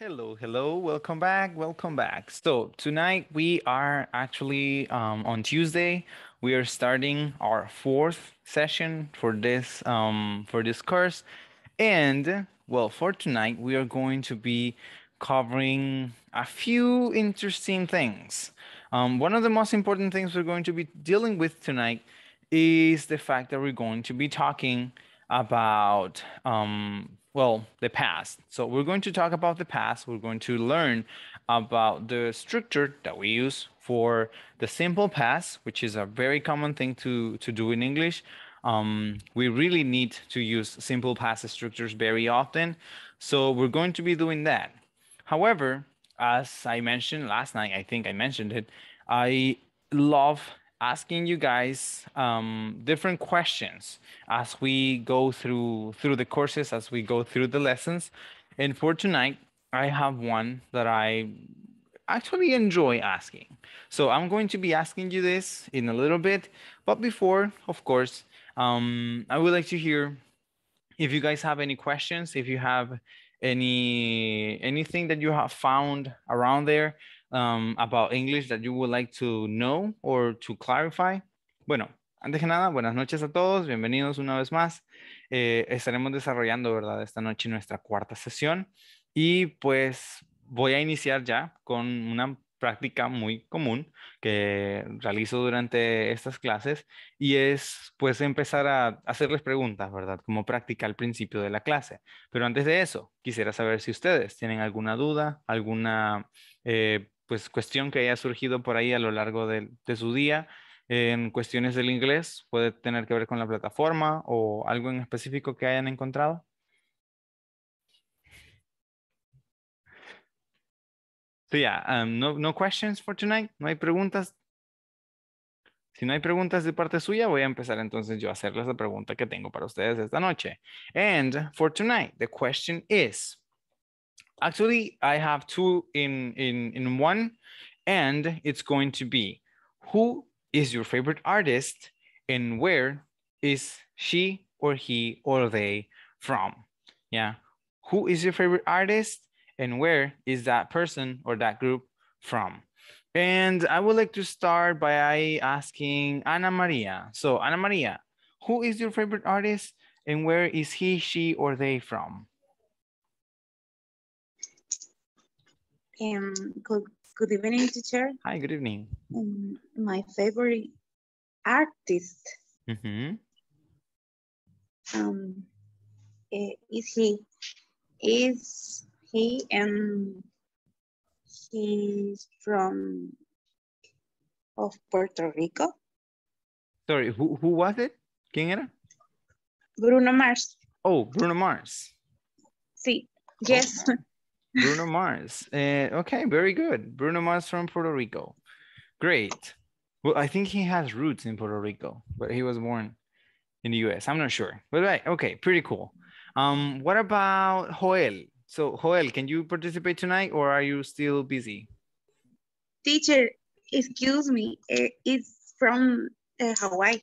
Hello, hello, welcome back, welcome back. So tonight we are actually um, on Tuesday. We are starting our fourth session for this um, for this course, and well, for tonight we are going to be covering a few interesting things. Um, one of the most important things we're going to be dealing with tonight is the fact that we're going to be talking about um, well the past so we're going to talk about the past we're going to learn about the structure that we use for the simple past which is a very common thing to to do in english um, we really need to use simple past structures very often so we're going to be doing that however as i mentioned last night i think i mentioned it i love asking you guys um, different questions as we go through through the courses, as we go through the lessons. And for tonight, I have one that I actually enjoy asking. So I'm going to be asking you this in a little bit. But before, of course, um, I would like to hear if you guys have any questions, if you have any anything that you have found around there Um, about English that you would like to know or to clarify? Bueno, antes que nada, buenas noches a todos, bienvenidos una vez más. Eh, estaremos desarrollando, ¿verdad?, esta noche nuestra cuarta sesión y pues voy a iniciar ya con una práctica muy común que realizo durante estas clases y es pues empezar a hacerles preguntas, ¿verdad? Como práctica al principio de la clase. Pero antes de eso, quisiera saber si ustedes tienen alguna duda, alguna eh, pues cuestión que haya surgido por ahí a lo largo de, su día. En cuestiones del inglés, puede tener que ver con la plataforma o algo en específico que hayan encontrado. Um, no, no questions for tonight. No hay preguntas. Si no hay preguntas de parte suya, voy a empezar entonces yo a hacerles la pregunta que tengo para ustedes esta noche. And for tonight, the question is, actually, I have two in, in, in one, and it's going to be who is your favorite artist and where is she or he or they from? Yeah. Who is your favorite artist and where is that person or that group from? And I would like to start by asking Ana Maria. So, Ana Maria, who is your favorite artist and where is he, she, or they from? Um, good, good evening, teacher. Hi, good evening. Um, my favorite artist. Mm -hmm. Um, eh, is he, is he, and um, he's from of Puerto Rico. Sorry, who, who was it? ¿Quién era? Bruno Mars. Oh, Bruno Mars. Sí, yes. Oh. Bruno Mars. Uh, okay, very good. Bruno Mars from Puerto Rico. Great. Well, I think he has roots in Puerto Rico, but he was born in the US. I'm not sure. But right, okay, pretty cool. Um, what about Joel? So Joel, can you participate tonight or are you still busy? Teacher, excuse me, eh, it's from uh, Hawaii.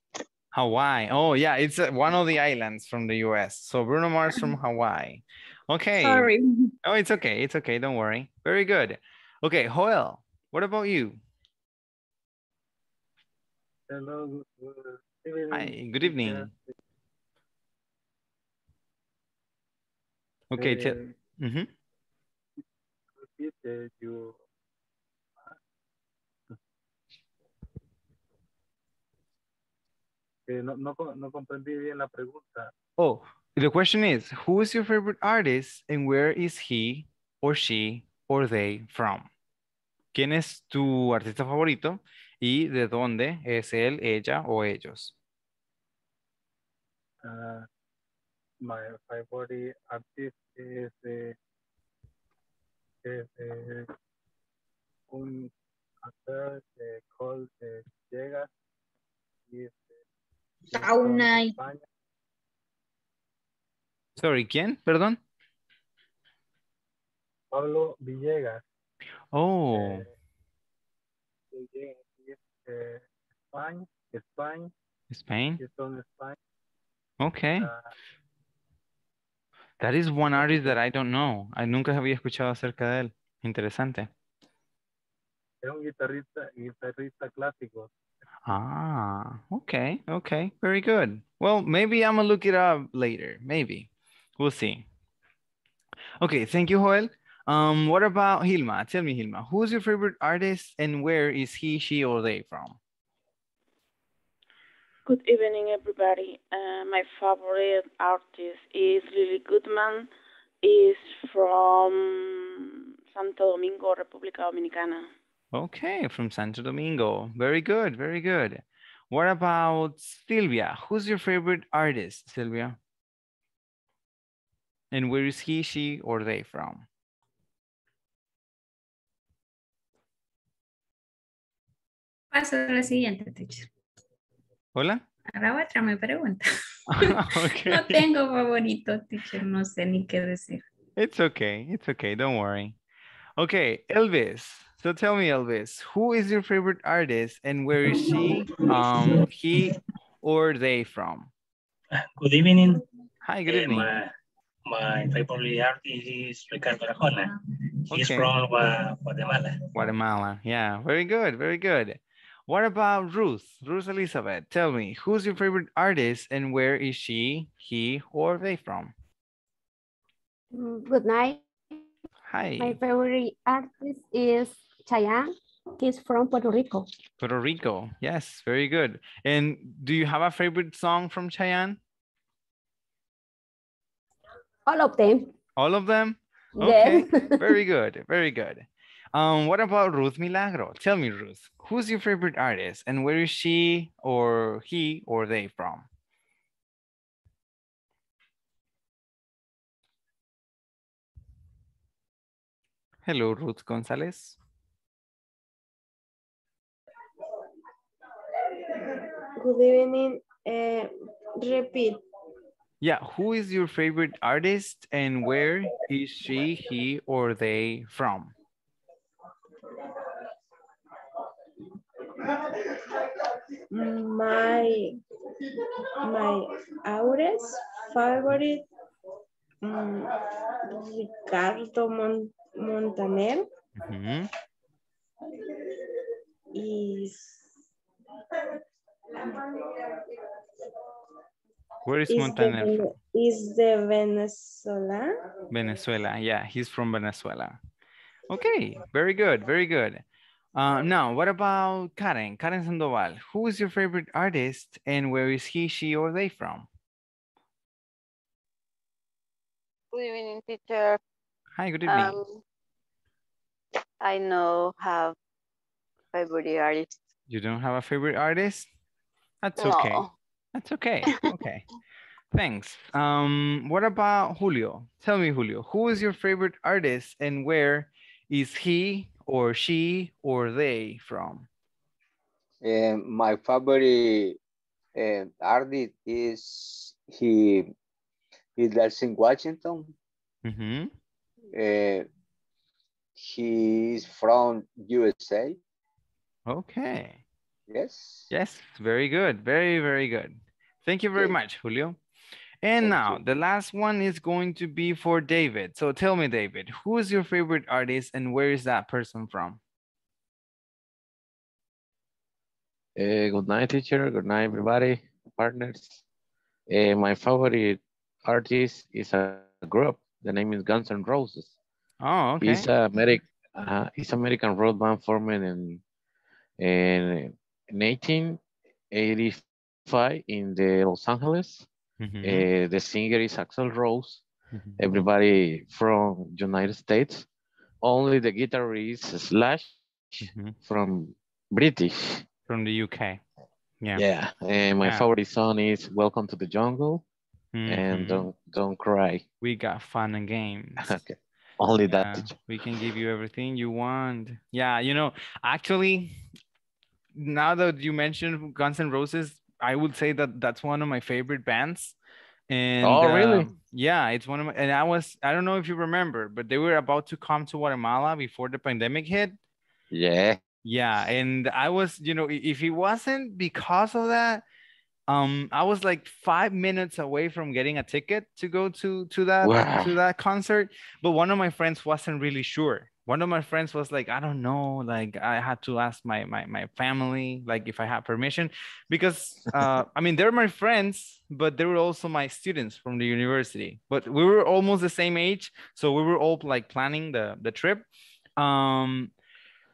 Hawaii. Oh, yeah, it's uh, one of the islands from the US. So Bruno Mars from Hawaii. Okay. Sorry. Oh, it's okay. It's okay. Don't worry. Very good. Okay, Joel, what about you? Hello. Good evening. Hi, good evening. Okay. Uh, mm -hmm. no, no, no comprendí bien la pregunta. Oh, the question is, who is your favorite artist and where is he or she or they from? ¿Quién es tu artista favorito y de dónde es él, ella o ellos? Uh, my favorite artist is, uh, is un actor eh, called Llega. Eh, Sorry, ¿quién? Perdón. Pablo Villegas. Oh. Eh, este, España. España, España. Okay. Ah. that is one artist that I don't know. I nunca había escuchado acerca de él. Interesante. Es un guitarrista, guitarrista clásico. Ah, okay, okay, very good. Well, maybe I'm gonna look it up later. Maybe we'll see. Okay, thank you, Joel. Um, what about Hilma? Tell me, Hilma, who's your favorite artist and where is he, she, or they from? Good evening, everybody. Uh, my favorite artist is Lily Goodman. Is from Santo Domingo, República Dominicana. Okay, from Santo Domingo. Very good, very good. What about Silvia? Who's your favorite artist, Silvia? And where is he, she, or they from? Paso a la siguiente, teacher. Hola. Ahora otra me pregunta. okay. no tengo favorito, teacher. No sé ni qué decir. It's okay. It's okay. Don't worry. Okay, Elvis. So tell me, Elvis, who is your favorite artist and where is she, um, he, or they from? Good evening. Hi, good eh, evening. Uh, my, my, favorite artist is Ricardo Arjona. He's okay. from uh, Guatemala. Guatemala, yeah. Very good, very good. What about Ruth? Ruth Elizabeth, tell me, who's your favorite artist and where is she, he, or they from? Mm, good night. Hi. My favorite artist is Chayanne is from Puerto Rico. Puerto Rico, yes, very good. And do you have a favorite song from Chayanne? All of them. All of them? Okay, yes. very good, very good. Um, what about Ruth Milagro? Tell me, Ruth, who's your favorite artist and where is she or he or they from? Hello, Ruth Gonzalez. good evening. Uh, eh, repeat. Yeah, who is your favorite artist and where is she, he, or they from? My my artist favorite um, Ricardo Mon Montaner mm -hmm. is where is, is Montaner? The, is the Venezuela? Venezuela, yeah, he's from Venezuela. Okay, very good, very good. Uh, now, what about Karen? Karen Sandoval. Who is your favorite artist and where is he, she, or they from? Good evening, teacher. Hi, good evening. Um, I know have favorite artist. You don't have a favorite artist? That's okay. That's okay. Okay. Thanks. Um, what about Julio? Tell me, Julio, who is your favorite artist and where is he or she or they from? Uh, my favorite uh, artist is he. Mm-hmm. Eh, he lives in Washington. Mm -hmm. uh, he's from USA. Okay. Yes. Yes, very good. Very, very good. Thank you very much, Julio. And Thank now you. the last one is going to be for David. So tell me, David, who is your favorite artist and where is that person from? Uh, good night, teacher. Good night, everybody, partners. Uh, my favorite artist is a group. The name is Guns N' Roses. Oh, okay. It's a uh, American, uh, it's American rock band forming in, in 1985 in the Los Angeles. Mm -hmm. uh, the singer is Axel Rose. Mm -hmm. Everybody from United States. Only the guitarist Slash mm -hmm. from British. From the UK. Yeah. Yeah. And my yeah. favorite song is Welcome to the Jungle and mm-hmm. Don't Don't Cry. We got fun and games. okay. Only yeah, that. We can give you everything you want. Yeah, you know, actually, now that you mentioned Guns N' Roses, I would say that that's one of my favorite bands. And oh, really? Uh, yeah, it's one of my, and I was, I don't know if you remember, but they were about to come to Guatemala before the pandemic hit. Yeah. Yeah. And I was, you know, if it wasn't because of that, um, I was like five minutes away from getting a ticket to go to to that wow. to that concert, but one of my friends wasn't really sure one of my friends was like i don't know like i had to ask my my, my family like if i had permission because uh, i mean they're my friends but they were also my students from the university but we were almost the same age so we were all like planning the the trip um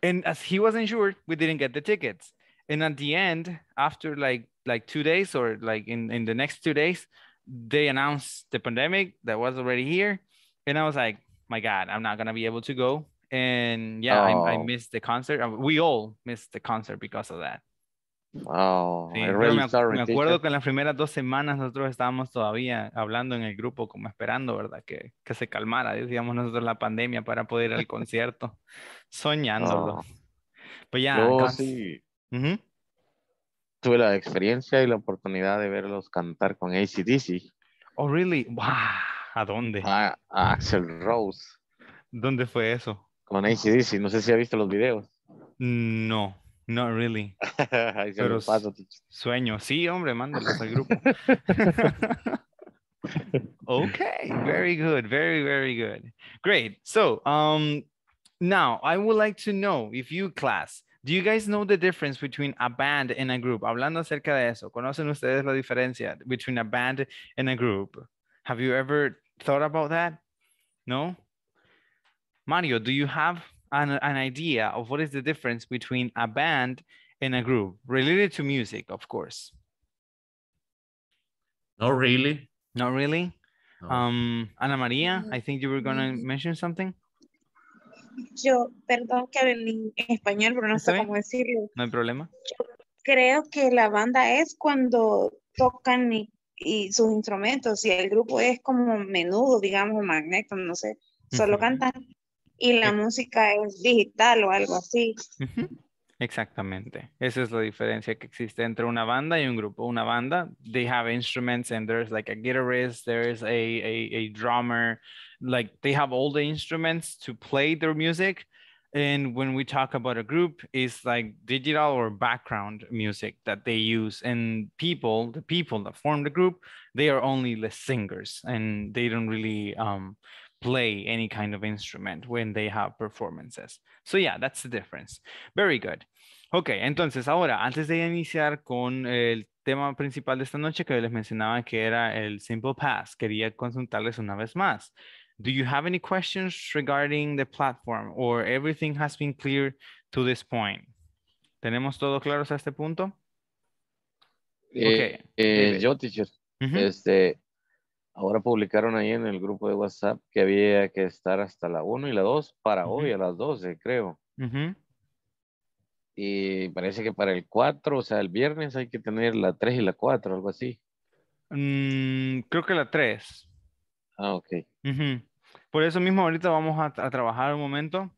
and as he wasn't sure we didn't get the tickets and at the end after like like two days or like in in the next two days they announced the pandemic that was already here and i was like my god i'm not going to be able to go and yeah, I, oh. missed the concert. Uh, we all missed the concert because of that. wow oh, me, acuerdo que en las primeras dos semanas nosotros estábamos todavía hablando en el grupo, como esperando, ¿verdad? Que, que se calmara, digamos nosotros, la pandemia para poder ir al concierto, soñándolo. Oh. Pues ya. Tuve la experiencia y la oportunidad de verlos cantar con ACDC. Oh, really? Wow. ¿A dónde? a Axel Rose. ¿Dónde fue eso? no sé si ha visto los videos. No, no really. sueño. Sí, hombre, mándalos al grupo. okay, very good, very, very good. Great. So, um, now I would like to know if you class, do you guys know the difference between a band and a group? Hablando acerca de eso, ¿conocen ustedes la diferencia between a band and a group? Have you ever thought about that? No? Mario, do you have an, an idea of what is the difference between a band and a group related to music, of course? No really. Not really. No. Um, Ana María, I think you were going to mention something. Yo, perdón que hablen en español, pero no sé cómo decirlo. No hay problema. creo que la banda es cuando tocan y, sus instrumentos y el grupo es como menudo, digamos, magneto, no sé, solo cantan. y la sí. música es digital o algo así. Uh -huh. Exactamente. Esa es la diferencia que existe entre una banda y un grupo. Una banda, they have instruments and there's like a guitarist, there's a, a, a drummer, like they have all the instruments to play their music. And when we talk about a group, it's like digital or background music that they use. And people, the people that form the group, they are only the singers and they don't really um, play any kind of instrument when they have performances. So yeah, that's the difference. Very good. Ok, entonces ahora, antes de iniciar con el tema principal de esta noche que les mencionaba que era el Simple Pass, quería consultarles una vez más. Do you have any questions regarding the platform or everything has been clear to this point? ¿Tenemos todo claro hasta este punto? Eh, eh, eh yo, teacher, este, Ahora publicaron ahí en el grupo de WhatsApp que había que estar hasta la 1 y la 2 para hoy a las 12, creo. Y parece que para el 4, o sea, el viernes hay que tener la 3 y la 4, algo así. Mm, creo que la 3. Ah, ok. Por eso mismo ahorita vamos a, a trabajar un momento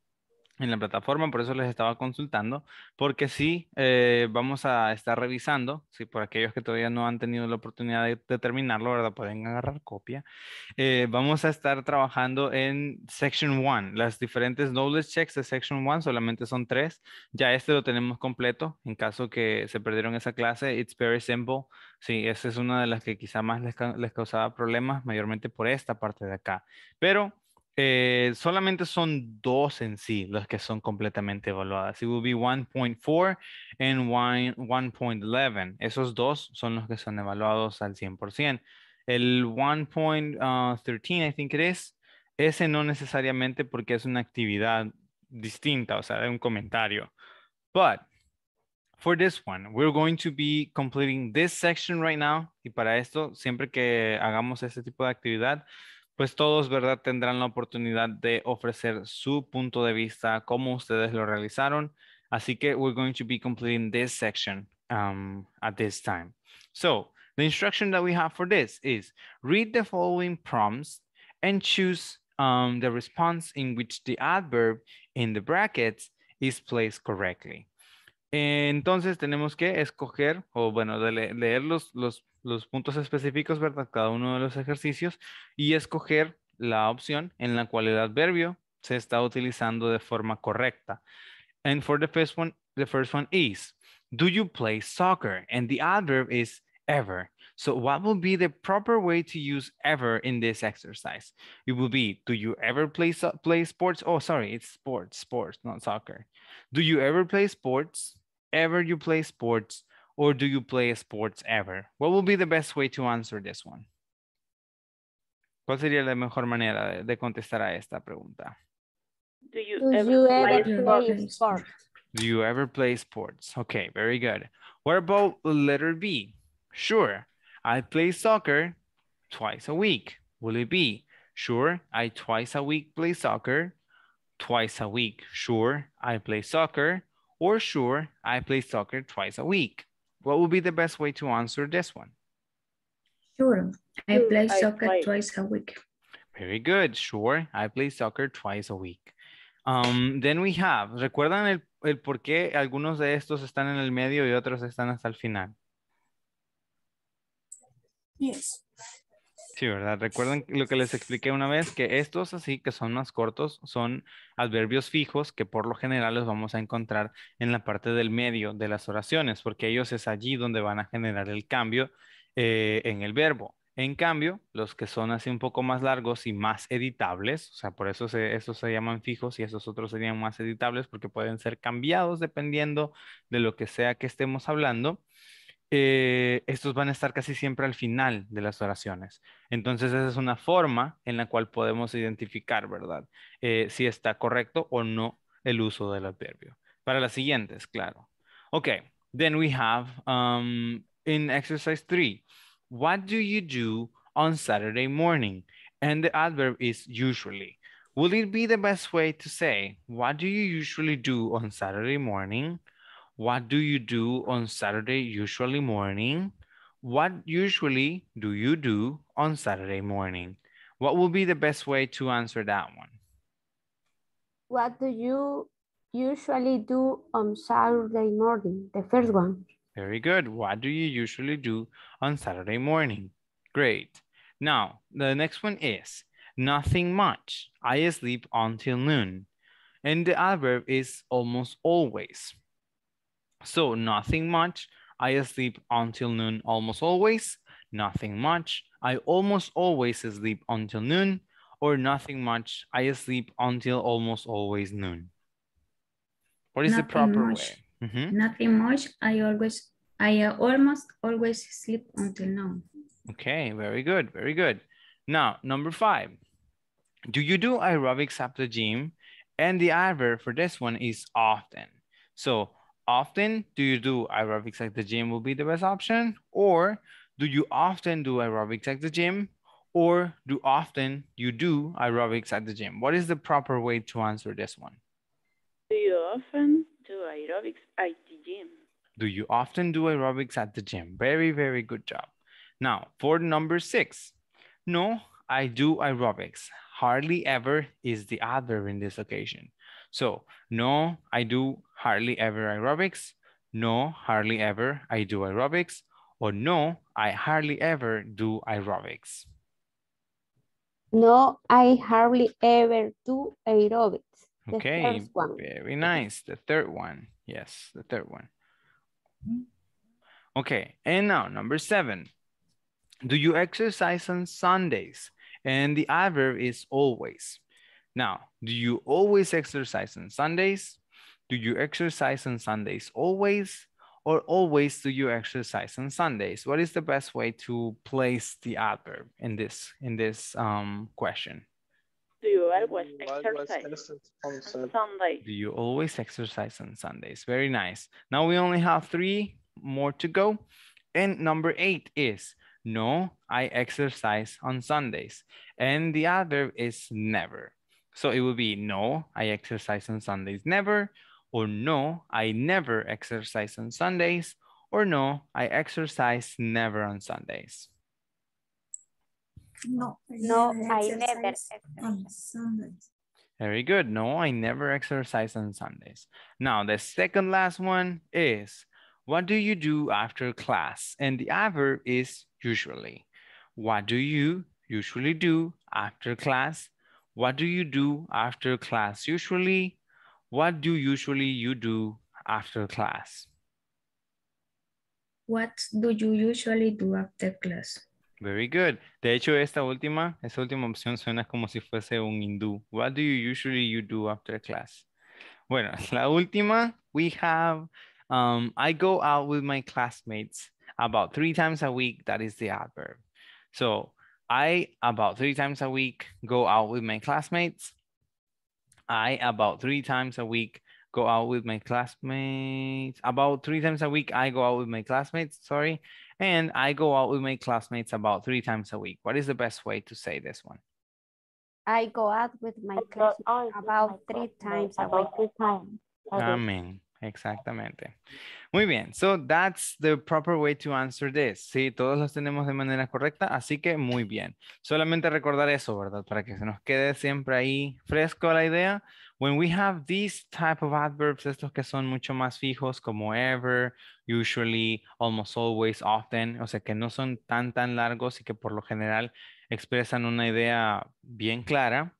en la plataforma, por eso les estaba consultando, porque sí eh, vamos a estar revisando, si por aquellos que todavía no han tenido la oportunidad de, terminarlo, ¿verdad? Pueden agarrar copia. Eh, vamos a estar trabajando en Section 1. Las diferentes knowledge checks de Section 1 solamente son tres. Ya este lo tenemos completo. En caso que se perdieron esa clase, it's very simple. Sí, esa es una de las que quizá más les, les causaba problemas, mayormente por esta parte de acá. Pero eh, solamente son dos en sí los que son completamente evaluadas. It will be 1.4 and 1.11. Esos dos son los que son evaluados al 100%. El 1.13, uh, I think it is, ese no necesariamente porque es una actividad distinta, o sea, un comentario. But for this one, we're going to be completing this section right now. Y para esto, siempre que hagamos este tipo de actividad, pues todos, ¿verdad?, tendrán la oportunidad de ofrecer su punto de vista, cómo ustedes lo realizaron. Así que we're going to be completing this section um, at this time. So the instruction that we have for this is read the following prompts and choose um, the response in which the adverb in the brackets is placed correctly. Entonces tenemos que escoger, o bueno, leer los, los los puntos específicos, ¿verdad? Cada uno de los ejercicios y escoger la opción en la cual el adverbio se está utilizando de forma correcta. And for the first one, the first one is, do you play soccer? And the adverb is ever. So what will be the proper way to use ever in this exercise? It will be, do you ever play, play sports? Oh, sorry, it's sports, sports, not soccer. Do you ever play sports? Ever you play sports? or do you play sports ever? What would be the best way to answer this one? ¿Cuál sería la mejor manera de contestar a esta pregunta? Do you, do ever, you ever, play, sports? Do you ever play sports? Okay, very good. What about letter B? Sure, I play soccer twice a week. Will it be? Sure, I twice a week play soccer. Twice a week. Sure, I play soccer. Or sure, I play soccer twice a week. What would be the best way to answer this one? Sure. I hmm, play I soccer play. twice a week. Very good. Sure. I play soccer twice a week. Um, then we have, ¿recuerdan el, el por qué algunos de estos están en el medio y otros están hasta el final? Yes. Sí, ¿verdad? Recuerden lo que les expliqué una vez, que estos así que son más cortos son adverbios fijos que por lo general los vamos a encontrar en la parte del medio de las oraciones, porque ellos es allí donde van a generar el cambio eh, en el verbo. En cambio, los que son así un poco más largos y más editables, o sea, por eso esos se llaman fijos y esos otros serían más editables porque pueden ser cambiados dependiendo de lo que sea que estemos hablando eh, estos van a estar casi siempre al final de las oraciones. Entonces, esa es una forma en la cual podemos identificar, ¿verdad? Eh, si está correcto o no el uso del adverbio. Para las siguientes, claro. Ok, then we have um, in exercise three, what do you do on Saturday morning? And the adverb is usually. Would it be the best way to say, what do you usually do on Saturday morning? What do you do on Saturday, usually morning? What usually do you do on Saturday morning? What will be the best way to answer that one? What do you usually do on Saturday morning? The first one. Very good. What do you usually do on Saturday morning? Great. Now, the next one is nothing much. I sleep until noon. And the adverb is almost always. So nothing much. I sleep until noon almost always. Nothing much. I almost always sleep until noon or nothing much. I sleep until almost always noon. What is nothing the proper much. way? Mm -hmm. Nothing much. I always, I uh, almost always sleep until noon. Okay, very good, very good. Now, number five. Do you do aerobics at the gym? And the adverb for this one is often. So often do you do aerobics at the gym will be the best option? Or do you often do aerobics at the gym? Or do often you do aerobics at the gym? What is the proper way to answer this one? Do you often do aerobics at the gym? Do you often do aerobics at the gym? Very, very good job. Now, for number six, no, I do aerobics. Hardly ever is the adverb in this occasion. So no, I do hardly ever aerobics. No, hardly ever I do aerobics. Or no, I hardly ever do aerobics. No, I hardly ever do aerobics. The okay, very nice. The third one. Yes, the third one. Okay, and now number seven. Do you exercise on Sundays? And the adverb is always. Now, do you always exercise on Sundays? Do you exercise on Sundays always? Or always do you exercise on Sundays? What is the best way to place the adverb in this in this um, question? Do you always exercise on Sundays? Do you always exercise on Sundays? Very nice. Now we only have three more to go. And number eight is no, I exercise on Sundays. And the adverb is never. So it would be no, I exercise on Sundays never, or no, I never exercise on Sundays, or no, I exercise never on Sundays. No, I no, never I never exercise on Sundays. Very good. No, I never exercise on Sundays. Now, the second last one is, what do you do after class? And the adverb is usually. What do you usually do after class? What do you do after class usually? What do usually you do after class? What do you usually do after class? Very good. De hecho, esta última, esta última opción suena como si fuese un hindú. What do you usually you do after class? Bueno, la última, we have, um, I go out with my classmates about three times a week. That is the adverb. So I about three times a week go out with my classmates. I about three times a week go out with my classmates. About three times a week, I go out with my classmates. Sorry. And I go out with my classmates about three times a week. What is the best way to say this one? I go out with my classmates about three times a week. Amen. Exactamente. Muy bien. So that's the proper way to answer this. Sí, todos los tenemos de manera correcta, así que muy bien. Solamente recordar eso, ¿verdad? Para que se nos quede siempre ahí fresco la idea. When we have these type of adverbs, estos que son mucho más fijos como ever, usually, almost always, often, o sea que no son tan tan largos y que por lo general expresan una idea bien clara,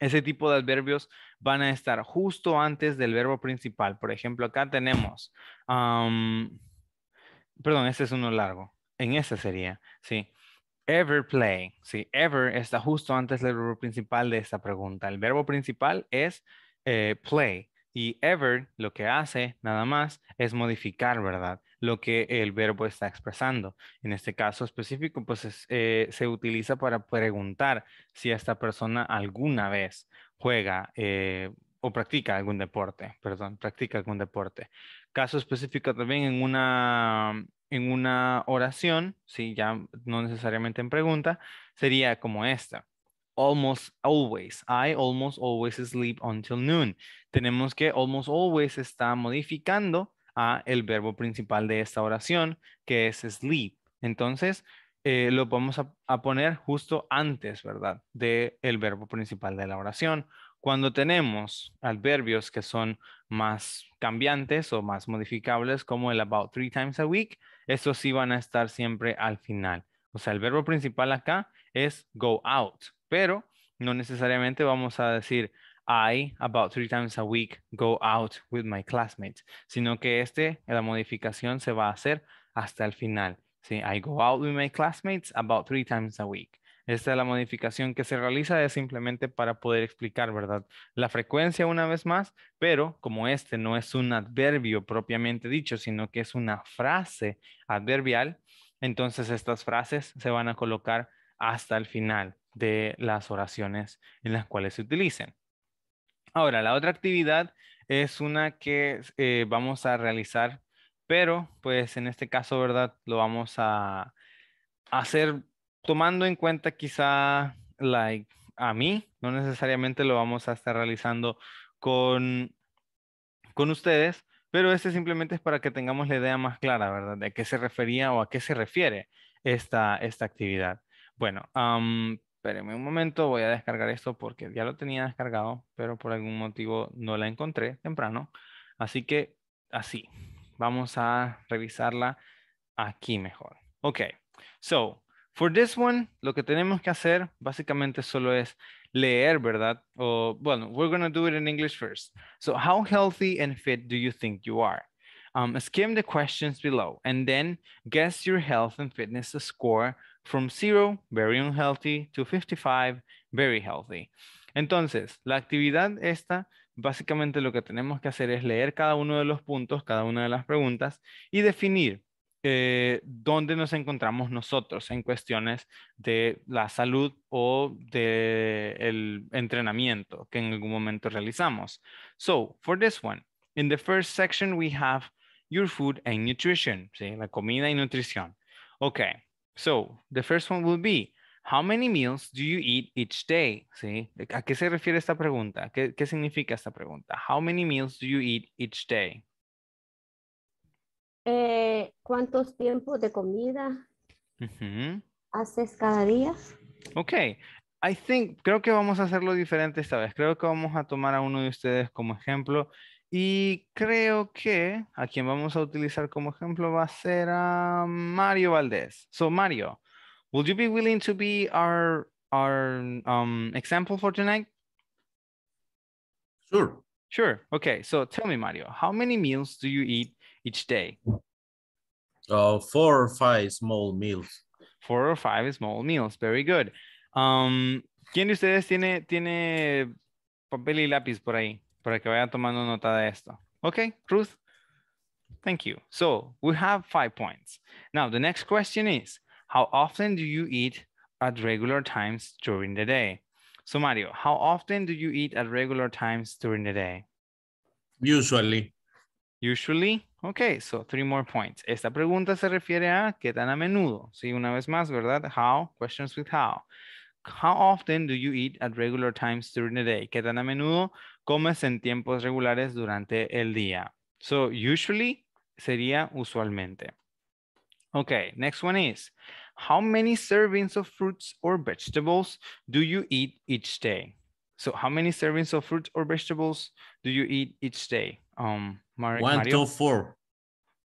ese tipo de adverbios van a estar justo antes del verbo principal. Por ejemplo, acá tenemos, perdón, este es uno largo. En este sería, sí. Ever play, sí. Ever está justo antes del verbo principal de esta pregunta. El verbo principal es eh, play. Y ever lo que hace nada más es modificar, ¿verdad? lo que el verbo está expresando. En este caso específico, pues eh, se utiliza para preguntar si esta persona alguna vez juega eh, o practica algún deporte, perdón, practica algún deporte. Caso específico también en una, en una oración, si ya no necesariamente en pregunta, sería como esta. Almost always. I almost always sleep until noon. Tenemos que almost always está modificando a el verbo principal de esta oración, que es sleep. Entonces, eh, lo vamos a, a, poner justo antes, ¿verdad? De el verbo principal de la oración. Cuando tenemos adverbios que son más cambiantes o más modificables, como el about three times a week, estos sí van a estar siempre al final. O sea, el verbo principal acá es go out, pero no necesariamente vamos a decir I about three times a week go out with my classmates, sino que este, la modificación se va a hacer hasta el final. I go out with my classmates about three times a week. Esta es la modificación que se realiza es simplemente para poder explicar, ¿verdad? La frecuencia una vez más, pero como este no es un adverbio propiamente dicho, sino que es una frase adverbial, entonces estas frases se van a colocar hasta el final de las oraciones en las cuales se utilicen. Ahora, la otra actividad es una que eh, vamos a realizar, pero pues en este caso, ¿verdad? Lo vamos a hacer tomando en cuenta quizá like a mí, no necesariamente lo vamos a estar realizando con, con ustedes, pero este simplemente es para que tengamos la idea más clara, ¿verdad? De qué se refería o a qué se refiere esta, esta actividad. Bueno, espérenme un momento, voy a descargar esto porque ya lo tenía descargado, pero por algún motivo no la encontré temprano. Así que así, vamos a revisarla aquí mejor. Ok, so for this one, lo que tenemos que hacer básicamente solo es leer, ¿verdad? bueno, we're going to do it in English first. So how healthy and fit do you think you are? Um, skim the questions below and then guess your health and fitness score from zero, very unhealthy, to 55, very healthy. Entonces, la actividad esta, básicamente lo que tenemos que hacer es leer cada uno de los puntos, cada una de las preguntas y definir eh, dónde nos encontramos nosotros en cuestiones de la salud o del entrenamiento que en algún momento realizamos. So, for this one, in the first section we have your food and nutrition, la comida y nutrición. Okay, So, the first one would be, how many meals do you eat each day? ¿Sí? ¿A qué se refiere esta pregunta? ¿Qué, ¿Qué significa esta pregunta? How many meals do you eat each day? Eh, ¿Cuántos tiempos de comida haces cada día? Ok. I think, creo que vamos a hacerlo diferente esta vez. Creo que vamos a tomar a uno de ustedes como ejemplo y creo que a quien vamos a utilizar como ejemplo va a ser a Mario Valdez. So Mario, would you be willing to be our our um, example for tonight? Sure. Sure. Okay. So tell me, Mario, how many meals do you eat each day? Uh, four or five small meals. Four or five small meals. Very good. Um, ¿Quién de ustedes tiene, tiene papel y lápiz por ahí? para que vayan tomando nota de esto. Okay, Ruth? Thank you. So we have five points. Now, the next question is, how often do you eat at regular times during the day? So Mario, how often do you eat at regular times during the day? Usually. Usually. Ok, so three more points. Esta pregunta se refiere a qué tan a menudo. Sí, una vez más, ¿verdad? How, questions with how. How often do you eat at regular times during the day? ¿Qué tan a menudo? comes en tiempos regulares durante el día. So usually sería usualmente. Okay, next one is, how many servings of fruits or vegetables do you eat each day? So how many servings of fruits or vegetables do you eat each day? Um, one to four.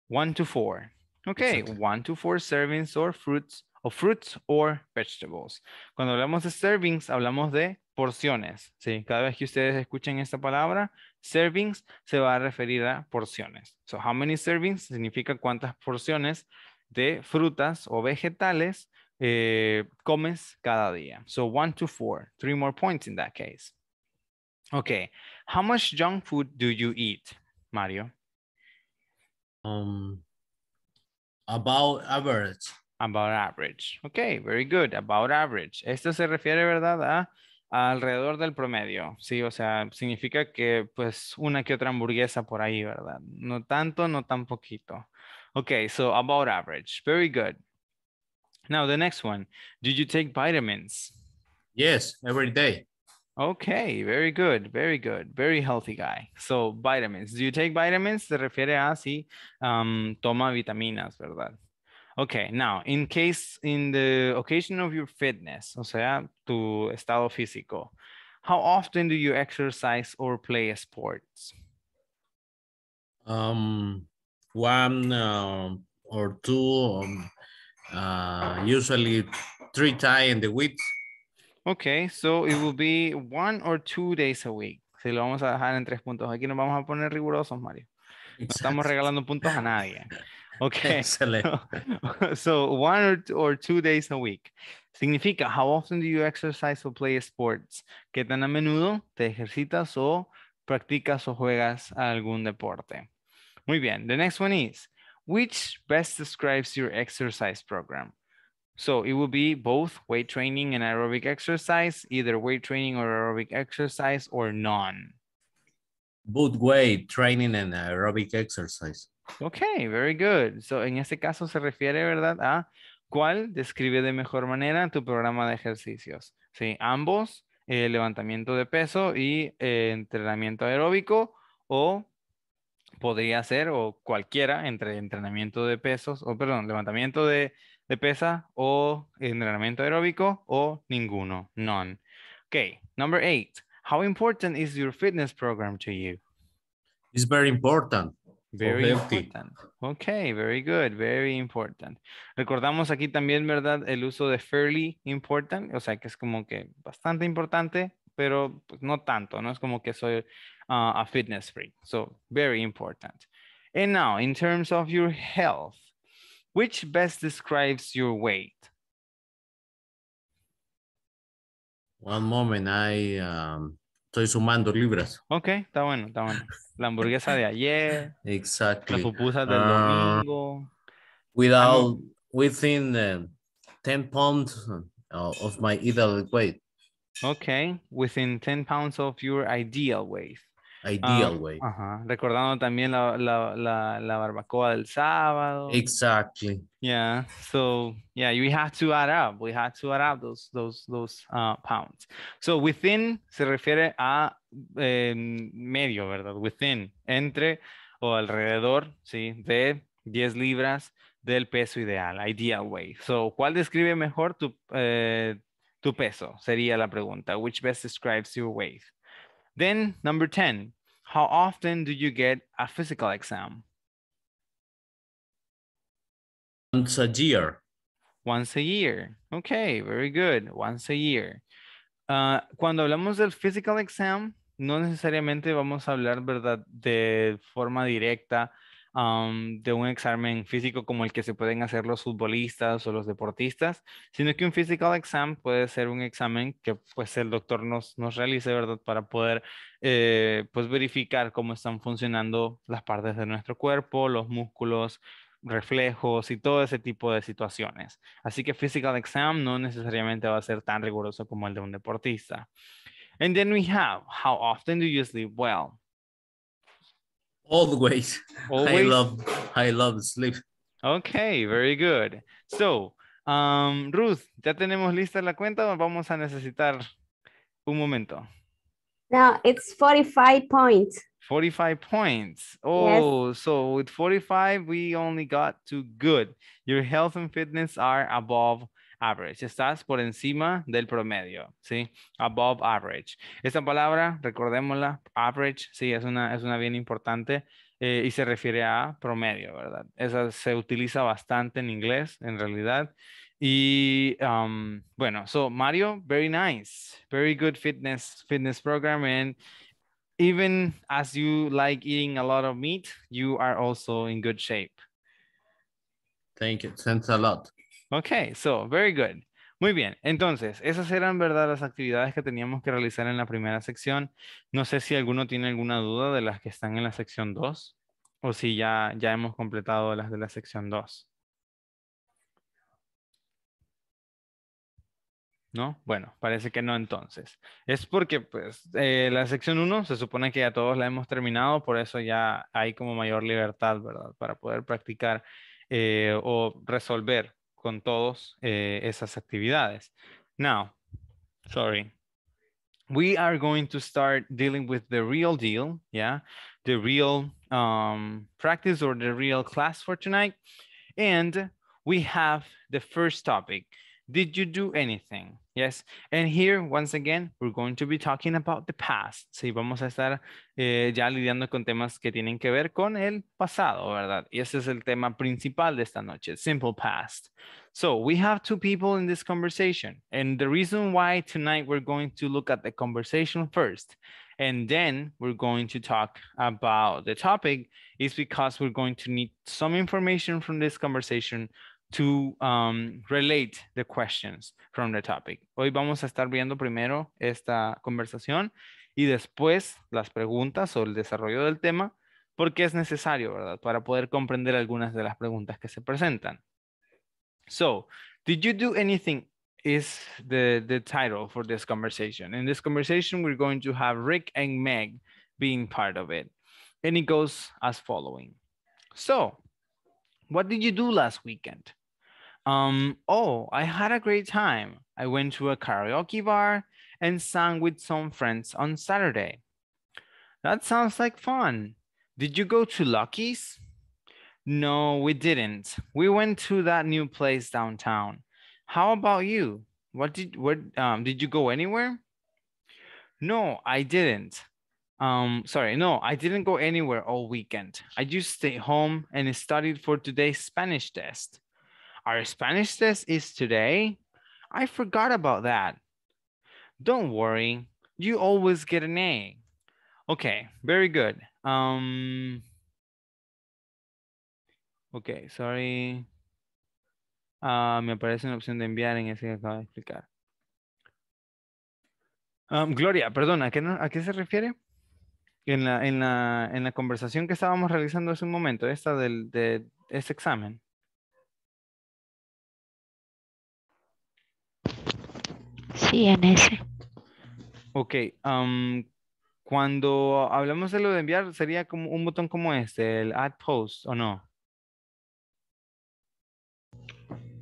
One to four. Okay, one to four servings or fruits of fruits or vegetables. Cuando hablamos de servings, hablamos de porciones. Cada vez que ustedes escuchen esta palabra, servings se va a referir a porciones. So, how many servings significa cuántas porciones de frutas o vegetales eh, comes cada día. So, one to four. Three more points in that case. Okay. How much junk food do you eat, Mario? Um, about average. About average. Okay, very good. About average. Esto se refiere, ¿verdad? A alrededor del promedio, sí, o sea, significa que pues una que otra hamburguesa por ahí, ¿verdad? No tanto, no tan poquito. Okay, so about average. Very good. Now the next one. Do you take vitamins? Yes, every day. Okay, very good, very good, very healthy guy. So vitamins, do you take vitamins? Se refiere a si toma vitaminas, ¿verdad? Okay, now in case, in the occasion of your fitness, o sea, tu estado físico, how often do you exercise or play sports? Um, one uh, or two, um, uh, usually three times in the week. Okay, so it will be one or two days a week. Si lo vamos a dejar en tres puntos. Aquí nos vamos a poner rigurosos, Mario. No estamos regalando puntos a nadie. Okay. Excellent. So, one or, or two days a week. Significa, how often do you exercise or play sports? ¿Qué tan a menudo te ejercitas o practicas o juegas algún deporte? Muy bien. The next one is, which best describes your exercise program? So it will be both weight training and aerobic exercise, either weight training or aerobic exercise or none. Both weight training and aerobic exercise. Ok, very good. So, en este caso se refiere, ¿verdad? A cuál describe de mejor manera tu programa de ejercicios. Sí, ambos, eh, levantamiento de peso y eh, entrenamiento aeróbico o podría ser o cualquiera entre entrenamiento de pesos o perdón, levantamiento de, de pesa o entrenamiento aeróbico o ninguno, none. Okay, number eight. How important is your fitness program to you? It's very important. Very important. Ok, very good, very important. Recordamos aquí también, ¿verdad? El uso de fairly important, o sea que es como que bastante importante, pero pues no tanto, no es como que soy uh, a fitness freak. So, very important. And now, in terms of your health, which best describes your weight? One moment, I um, Estoy sumando libras. Ok, está bueno, está bueno. La hamburguesa de ayer. Exacto. La pupusa del ah, domingo. Without, within 10 eh, pounds uh, of my ideal weight. Okay, within 10 pounds of your ideal weight. Ah, ideal, way. recordando también la, barbacoa del sábado. Exactly. Yeah, so yeah, we have to add up, we have to add up those, those, those uh, pounds. So within se refiere a em, medio, ¿verdad? Within, entre o alrededor, sí, de 10 libras del peso ideal, ideal way. So, ¿cuál describe mejor tu, eh, tu peso? Sería la pregunta. Which best describes your weight? Then, number 10, how often do you get a physical exam? Once a year. Once a year. Okay, very good. Once a year. Uh, cuando hablamos del physical exam, no necesariamente vamos a hablar, ¿verdad?, de forma directa de un examen físico como el que se pueden hacer los futbolistas o los deportistas, sino que un physical exam puede ser un examen que pues el doctor nos, nos realice, ¿verdad? Para poder eh, pues verificar cómo están funcionando las partes de nuestro cuerpo, los músculos, reflejos y todo ese tipo de situaciones. Así que physical exam no necesariamente va a ser tan riguroso como el de un deportista. And then we have, how often do you sleep well? Always. Always. I love I love sleep. Okay, very good. So, um, Ruth, ¿ya tenemos lista la cuenta o vamos a necesitar un momento? No, it's 45 points. 45 points. Oh, yes. so with 45, we only got to good. Your health and fitness are above average. Estás por encima del promedio, ¿sí? Above average. Esta palabra, recordémosla, average, sí, es una, es una bien importante eh, y se refiere a promedio, ¿verdad? Esa se utiliza bastante en inglés, en realidad. Y um, bueno, so Mario, very nice, very good fitness fitness program, and even as you like eating a lot of meat, you are also in good shape. Thank you. Thanks a lot. Ok, so, very good. Muy bien, entonces, esas eran, ¿verdad?, las actividades que teníamos que realizar en la primera sección. No sé si alguno tiene alguna duda de las que están en la sección 2 o si ya, ya hemos completado las de la sección 2. ¿No? Bueno, parece que no entonces. Es porque pues eh, la sección 1 se supone que ya todos la hemos terminado, por eso ya hay como mayor libertad, ¿verdad? Para poder practicar eh, o resolver con todos eh, esas actividades. Now, sorry, we are going to start dealing with the real deal, yeah? The real um, practice or the real class for tonight. And we have the first topic, did you do anything? Yes. And here, once again, we're going to be talking about the past. Sí, vamos a estar eh, ya lidiando con temas que tienen que ver con el pasado, ¿verdad? Y ese es el tema principal de esta noche, simple past. So we have two people in this conversation. And the reason why tonight we're going to look at the conversation first and then we're going to talk about the topic is because we're going to need some information from this conversation to um, relate the questions from the topic. Hoy vamos a estar viendo primero esta conversación y después las preguntas o el desarrollo del tema, porque es necesario, ¿verdad? Para poder comprender algunas de las preguntas que se presentan. So, did you do anything is the, the title for this conversation. In this conversation, we're going to have Rick and Meg being part of it. And it goes as following. So, what did you do last weekend? Um, oh, I had a great time. I went to a karaoke bar and sang with some friends on Saturday. That sounds like fun. Did you go to Lucky's? No, we didn't. We went to that new place downtown. How about you? What did what um did you go anywhere? No, I didn't. Um sorry, no, I didn't go anywhere all weekend. I just stayed home and studied for today's Spanish test. Our Spanish test is today? I forgot about that. Don't worry, you always get an A. Okay, very good. Um, ok, sorry. Ah, me aparece una opción de enviar en ese que acabo de explicar. Um, Gloria, perdona, ¿a qué, se refiere? En la, conversación que estábamos realizando hace un momento, esta del, de este examen. Sí, en ese. Ok, cuando hablamos de lo de enviar, sería como un botón como este, el Add Post, ¿o no?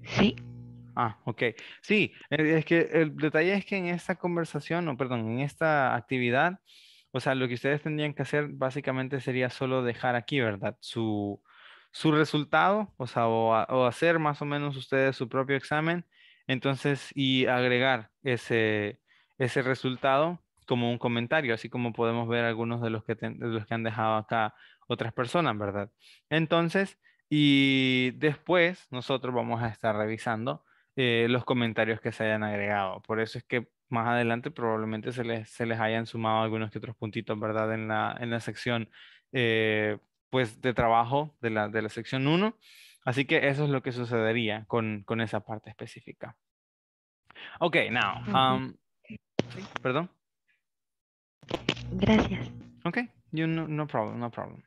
Sí. Ah, ok. Sí, es que el detalle es que en esta conversación, o perdón, en esta actividad, o sea, lo que ustedes tendrían que hacer básicamente sería solo dejar aquí, ¿verdad? Su, su resultado, o sea, o hacer más o menos ustedes su propio examen entonces, y agregar ese, resultado como un comentario, así como podemos ver algunos de los que, han dejado acá otras personas, ¿verdad? Entonces, y después nosotros vamos a estar revisando eh, los comentarios que se hayan agregado. Por eso es que más adelante probablemente se les, hayan sumado algunos que otros puntitos, ¿verdad? En la, sección, eh, pues, de trabajo de la, de la sección 1 Así que eso es lo que sucedería con, esa parte específica. Ok, now. Um, perdón. Gracias. Ok, no, no problem, no problem.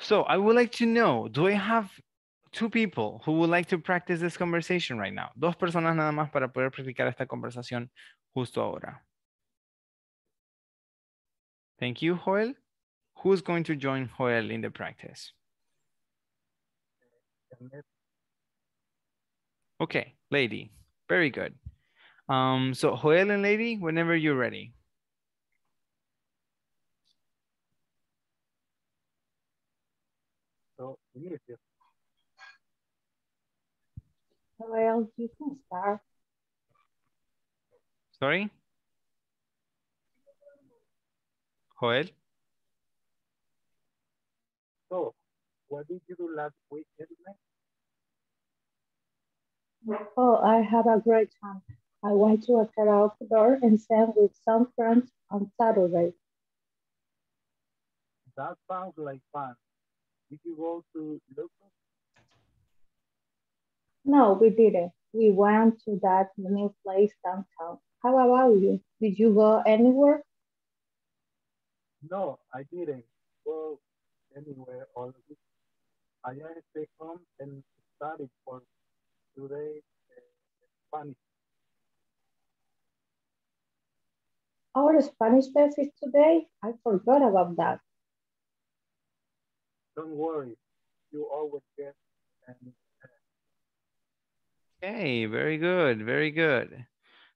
So I would like to know, do I have two people who would like to practice this conversation right now? Dos personas nada más para poder practicar esta conversación justo ahora. Thank you, Joel. Who's going to join Joel in the practice? Okay, lady. Very good. Um, so Joel and lady, whenever you're ready. Joel, you can start. Sorry? Joel? So, what did you do last week, Edna? Oh, I had a great time. I went to a karaoke bar and sang with some friends on Saturday. That sounds like fun. Did you go to Lucas? No, we didn't. We went to that new place downtown. How about you? Did you go anywhere? No, I didn't go anywhere all the I stay home and study for today Spanish. Our Spanish test is today? I forgot about that. Don't worry, you always get and Okay, very good, very good.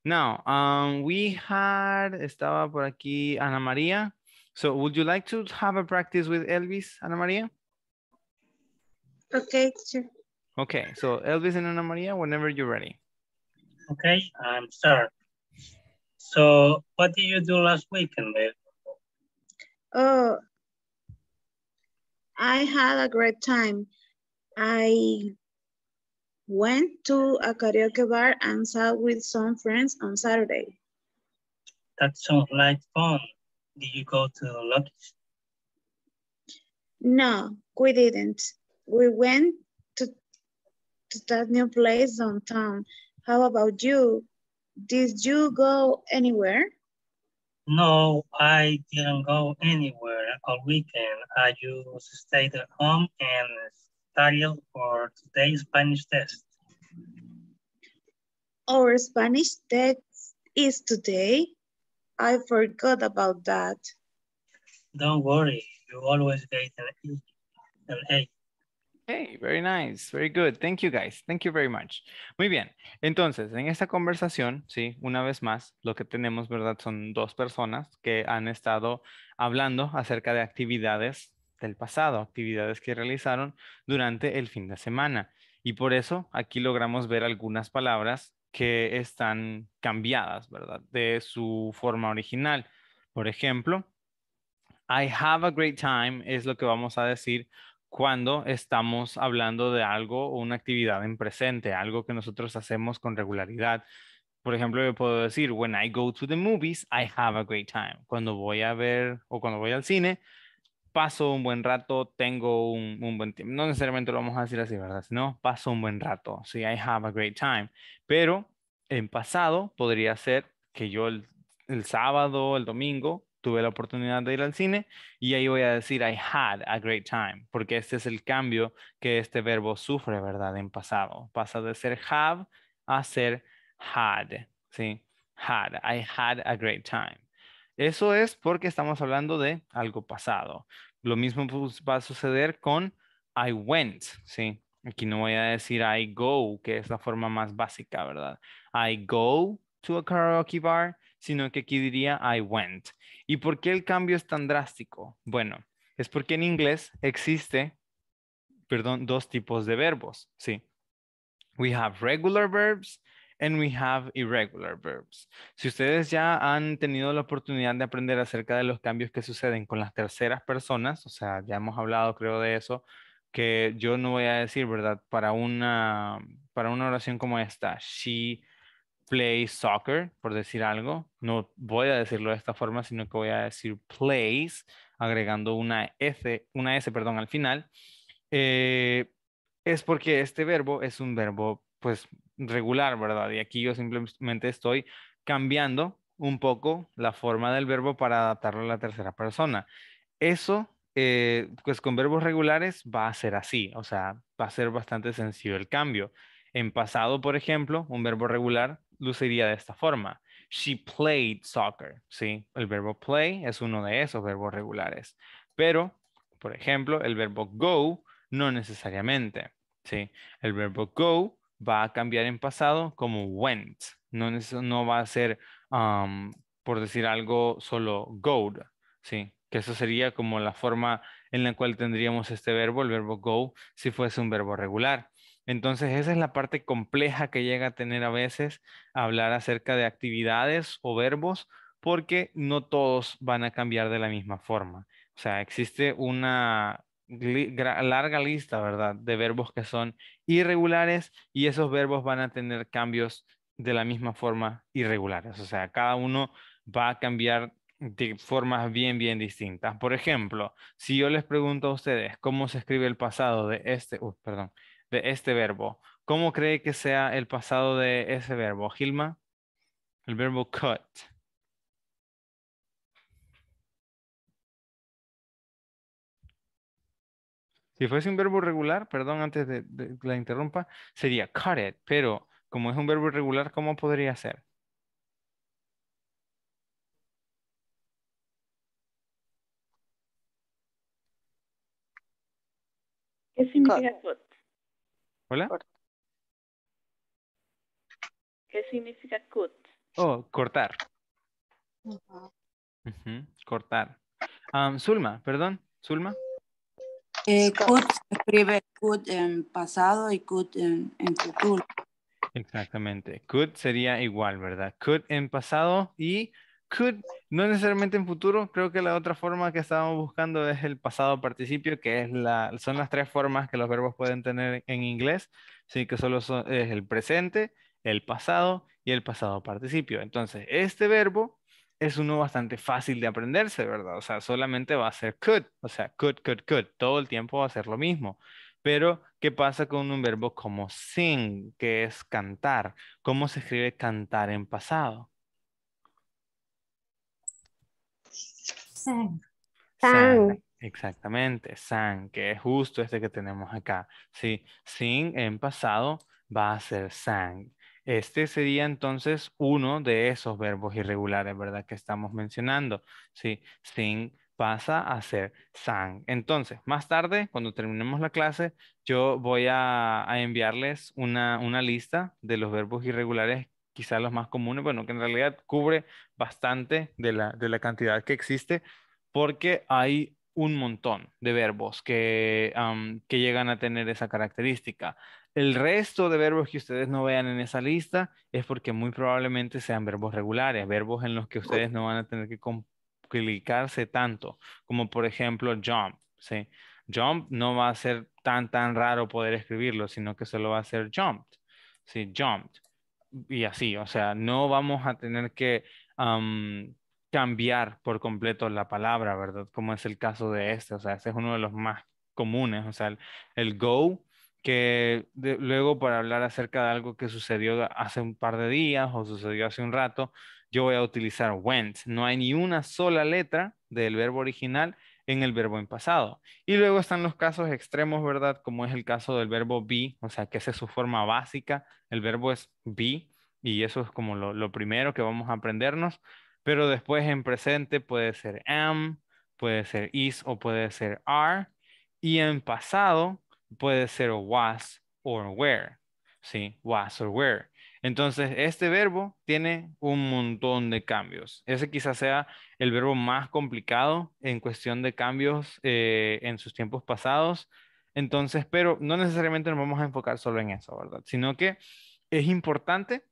Now, um, we had, estaba por aquí Ana María. So would you like to have a practice with Elvis, Ana María? Okay, Sure. Okay, so Elvis and Ana Maria, whenever you're ready. Okay, I'm sorry. So what did you do last weekend, babe? Oh, I had a great time. I went to a karaoke bar and sat with some friends on Saturday. That sounds like fun. Did you go to Lucky's? No, we didn't we went to, to that new place downtown. How about you? Did you go anywhere? No, I didn't go anywhere all weekend. I just stayed at home and studied for today's Spanish test. Our Spanish test is today. I forgot about that. Don't worry, you always get an A. An a. Hey, very nice, very good. Thank you guys. Thank you very much. Muy bien. Entonces, en esta conversación, sí, una vez más, lo que tenemos, ¿verdad? Son dos personas que han estado hablando acerca de actividades del pasado, actividades que realizaron durante el fin de semana. Y por eso aquí logramos ver algunas palabras que están cambiadas, ¿verdad? De su forma original. Por ejemplo, I have a great time es lo que vamos a decir cuando estamos hablando de algo o una actividad en presente, algo que nosotros hacemos con regularidad. Por ejemplo, yo puedo decir, when I go to the movies, I have a great time. Cuando voy a ver o cuando voy al cine, paso un buen rato, tengo un, buen tiempo. No necesariamente lo vamos a decir así, ¿verdad? No, paso un buen rato. Sí, I have a great time. Pero en pasado podría ser que yo el, el sábado, el domingo, tuve la oportunidad de ir al cine y ahí voy a decir I had a great time, porque este es el cambio que este verbo sufre, ¿verdad? En pasado. Pasa de ser have a ser had, ¿sí? Had, I had a great time. Eso es porque estamos hablando de algo pasado. Lo mismo pues, va a suceder con I went, ¿sí? Aquí no voy a decir I go, que es la forma más básica, ¿verdad? I go to a karaoke bar sino que aquí diría I went. ¿Y por qué el cambio es tan drástico? Bueno, es porque en inglés existe, perdón, dos tipos de verbos, ¿sí? We have regular verbs and we have irregular verbs. Si ustedes ya han tenido la oportunidad de aprender acerca de los cambios que suceden con las terceras personas, o sea, ya hemos hablado creo de eso, que yo no voy a decir, ¿verdad? Para una, para una oración como esta, she play soccer, por decir algo. No voy a decirlo de esta forma, sino que voy a decir plays, agregando una S, una S perdón, al final. Eh, es porque este verbo es un verbo pues regular, ¿verdad? Y aquí yo simplemente estoy cambiando un poco la forma del verbo para adaptarlo a la tercera persona. Eso, eh, pues con verbos regulares va a ser así, o sea, va a ser bastante sencillo el cambio. En pasado, por ejemplo, un verbo regular ...lucería de esta forma. She played soccer, ¿sí? El verbo play es uno de esos verbos regulares. Pero, por ejemplo, el verbo go no necesariamente, ¿sí? El verbo go va a cambiar en pasado como went. No, no va a ser, por decir algo, solo go, ¿sí? Que eso sería como la forma en la cual tendríamos este verbo, el verbo go, si fuese un verbo regular. Entonces, esa es la parte compleja que llega a tener a veces hablar acerca de actividades o verbos, porque no todos van a cambiar de la misma forma. O sea, existe una larga lista, ¿verdad?, de verbos que son irregulares y esos verbos van a tener cambios de la misma forma irregulares. O sea, cada uno va a cambiar de formas bien, bien distintas. Por ejemplo, si yo les pregunto a ustedes cómo se escribe el pasado de este, perdón, este verbo. ¿Cómo cree que sea el pasado de ese verbo, Gilma? El verbo cut. Si fuese un verbo regular, perdón, antes de, la interrumpa, sería cut it, pero como es un verbo irregular, ¿cómo podría ser? ¿Qué significa cut? Hola. ¿Qué significa cut? Oh, cortar. cortar. Zulma, perdón, Zulma. Eh, cut escribe cut en pasado y cut en, futuro. Exactamente. Cut sería igual, ¿verdad? Cut en pasado y could, no necesariamente en futuro, creo que la otra forma que estábamos buscando es el pasado participio, que son las tres formas que los verbos pueden tener en inglés, Sí, que solo es el presente, el pasado y el pasado participio. Entonces, este verbo es uno bastante fácil de aprenderse, ¿verdad? O sea, solamente va a ser could, o sea, could, could, could, todo el tiempo va a ser lo mismo. Pero, ¿qué pasa con un verbo como sing, que es cantar? ¿Cómo se escribe cantar en pasado? sang. sang, Exactamente, sang, que es justo este que tenemos acá. Sí, sin en pasado va a ser sang. Este sería entonces uno de esos verbos irregulares, ¿verdad? Que estamos mencionando. Sí, sin pasa a ser sang. Entonces, más tarde, cuando terminemos la clase, yo voy a, enviarles una, una lista de los verbos irregulares quizás los más comunes, bueno, que en realidad cubre bastante de la, cantidad que existe, porque hay un montón de verbos que, que llegan a tener esa característica. El resto de verbos que ustedes no vean en esa lista es porque muy probablemente sean verbos regulares, verbos en los que ustedes no van a tener que complicarse tanto, como por ejemplo jump, ¿sí? Jump no va a ser tan, tan raro poder escribirlo, sino que solo va a ser jumped, ¿sí? Jumped y así, o sea, no vamos a tener que cambiar por completo la palabra, ¿verdad? Como es el caso de este, o sea, ese es uno de los más comunes, o sea, el, go, que luego para hablar acerca de algo que sucedió hace un par de días o sucedió hace un rato, yo voy a utilizar went. No hay ni una sola letra del verbo original en el verbo en pasado. Y luego están los casos extremos, ¿verdad? Como es el caso del verbo be, o sea, que esa es su forma básica. El verbo es be y eso es como lo, primero que vamos a aprendernos. Pero después en presente puede ser am, puede ser is o puede ser are. Y en pasado puede ser was or were. ¿Sí? Was or were. Entonces, este verbo tiene un montón de cambios. Ese quizás sea el verbo más complicado en cuestión de cambios eh, en sus tiempos pasados. Entonces, pero no necesariamente nos vamos a enfocar solo en eso, ¿verdad? Sino que es importante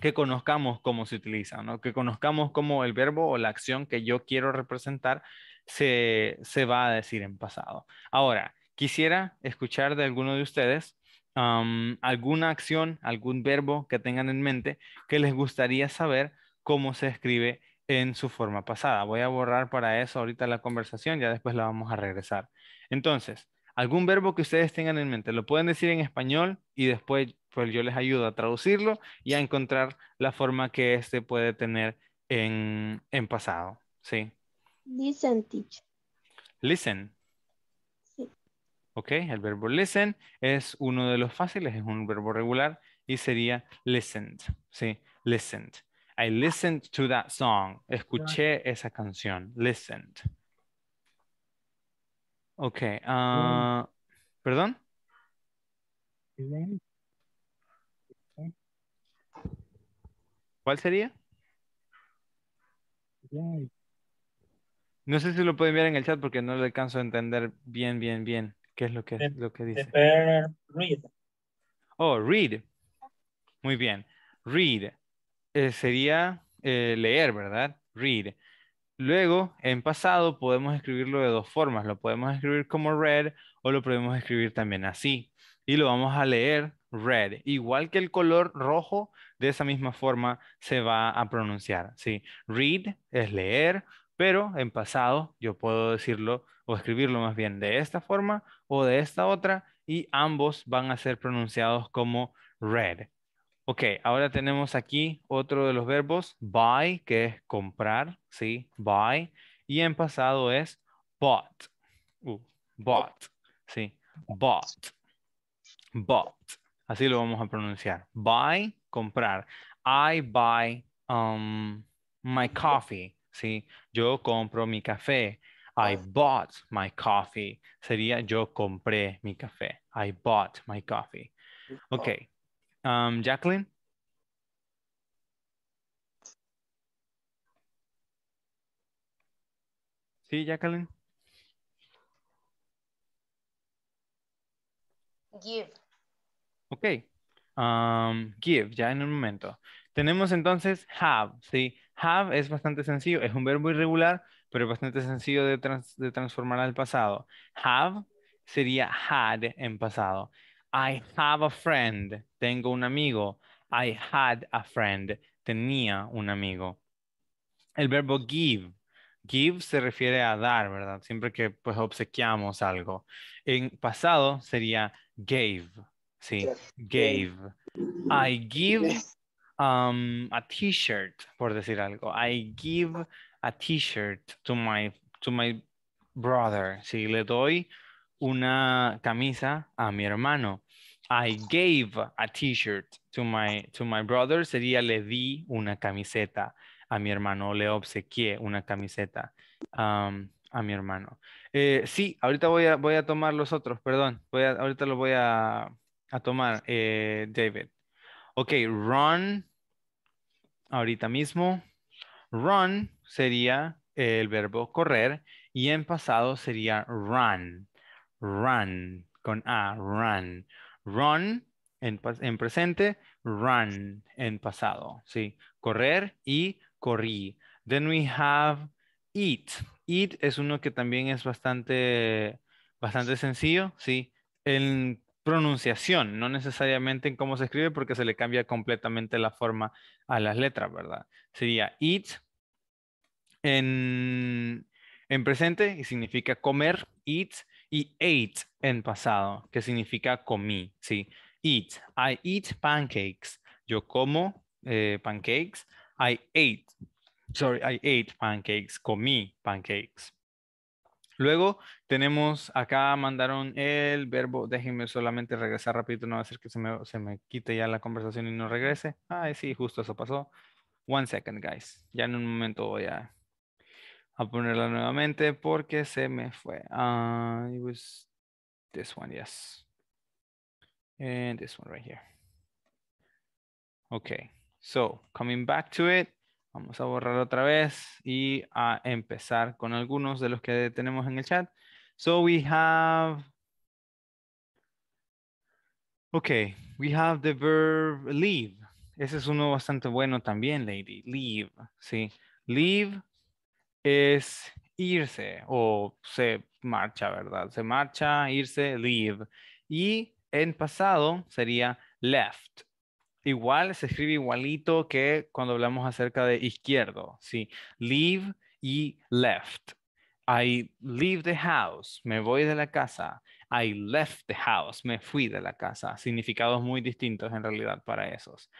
que conozcamos cómo se utiliza, ¿no? Que conozcamos cómo el verbo o la acción que yo quiero representar se va a decir en pasado. Ahora, quisiera escuchar de alguno de ustedes alguna acción, algún verbo que tengan en mente que les gustaría saber cómo se escribe en su forma pasada. Voy a borrar para eso ahorita la conversación, ya después la vamos a regresar. Entonces, algún verbo que ustedes tengan en mente, lo pueden decir en español y después pues, yo les ayudo a traducirlo y a encontrar la forma que este puede tener en, en pasado. Sí. Listen, teacher. Listen. ¿Ok? El verbo listen es uno de los fáciles, es un verbo regular y sería listened. ¿Sí? Listened. I listened to that song. Escuché esa canción. Listened. Ok. Ah, ¿Perdón? ¿Cuál sería? No sé si lo pueden ver en el chat porque no le alcanzo a entender bien, bien, bien. ¿Qué es lo que, lo que dice? read. Oh, read. Muy bien. Read. Eh, sería eh, leer, ¿verdad? Read. Luego, en pasado, podemos escribirlo de dos formas. Lo podemos escribir como red o lo podemos escribir también así. Y lo vamos a leer red. Igual que el color rojo, de esa misma forma se va a pronunciar. ¿sí? Read es leer, pero en pasado yo puedo decirlo o escribirlo más bien de esta forma o de esta otra, y ambos van a ser pronunciados como red, Ok, ahora tenemos aquí otro de los verbos, buy, que es comprar, ¿sí? Buy, y en pasado es bought, uh, bought, ¿sí? Bought, bought, así lo vamos a pronunciar. Buy, comprar. I buy um, my coffee, ¿sí? Yo compro mi café. I ah. bought my coffee. Sería yo compré mi café. I bought my coffee. Ok. Um, Jacqueline. Sí, Jacqueline. Give. Ok. Um, give, ya en un momento. Tenemos entonces have, ¿sí? Have es bastante sencillo, es un verbo irregular, pero es bastante sencillo de, de transformar al pasado. Have sería had en pasado. I have a friend. Tengo un amigo. I had a friend. Tenía un amigo. El verbo give. Give se refiere a dar, ¿verdad? Siempre que pues obsequiamos algo. En pasado sería gave. Sí, gave. I give um, a t-shirt, por decir algo. I give a t-shirt to my, to my brother. Si le doy una camisa a mi hermano. I gave a t-shirt to my, to my brother. Sería le di una camiseta a mi hermano. Le obsequié una camiseta um, a mi hermano. Eh, sí, ahorita voy a, tomar los otros, perdón. ahorita los voy a, tomar, eh, David. Ok, run. Ahorita mismo. Run sería el verbo correr y en pasado sería run, run, con A, run. Run en, en presente, run en pasado, ¿sí? Correr y corrí. Then we have eat. Eat es uno que también es bastante, bastante sencillo, ¿sí? En pronunciación, no necesariamente en cómo se escribe porque se le cambia completamente la forma a las letras, ¿verdad? Sería eat, en, presente y significa comer, eat, y ate en pasado, que significa comí, ¿sí? Eat, I eat pancakes. Yo como eh, pancakes. I ate, sorry, I ate pancakes, comí pancakes. Luego tenemos, acá mandaron el verbo, déjenme solamente regresar rapidito, no va a ser que se me, se me quite ya la conversación y no regrese. Ay, sí, justo eso pasó. One second, guys. Ya en un momento voy a a ponerla nuevamente porque se me fue. ah it was this one, yes. And this one right here. Okay, so coming back to it, vamos a borrar otra vez y a empezar con algunos de los que tenemos en el chat. So we have, okay, we have the verb leave. Ese es uno bastante bueno también, lady, leave, ¿sí? Leave es irse o se marcha, ¿verdad? Se marcha, irse, leave. Y en pasado sería left. Igual se escribe igualito que cuando hablamos acerca de izquierdo, ¿sí? Leave y left. I leave the house, me voy de la casa. I left the house, me fui de la casa. Significados muy distintos en realidad para esos.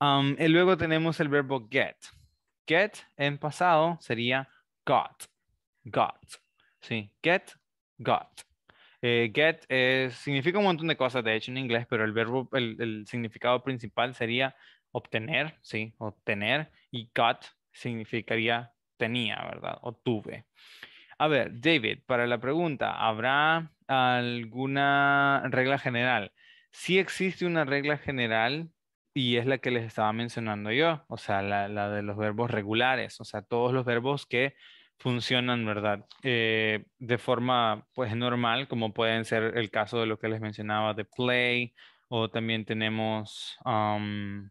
Um, y luego tenemos el verbo get. Get en pasado sería got, got, ¿sí? Get, got. Eh, get significa un montón de cosas, de hecho, en inglés, pero el verbo, el, significado principal sería obtener, ¿sí? Obtener. Y got significaría tenía, ¿verdad? O tuve. A ver, David, para la pregunta, ¿habrá alguna regla general? Sí existe una regla general y es la que les estaba mencionando yo, o sea, la de los verbos regulares, o sea, todos los verbos que funcionan, ¿verdad? Eh, de forma pues normal, como pueden ser el caso de lo que les mencionaba de Play, o también tenemos, um,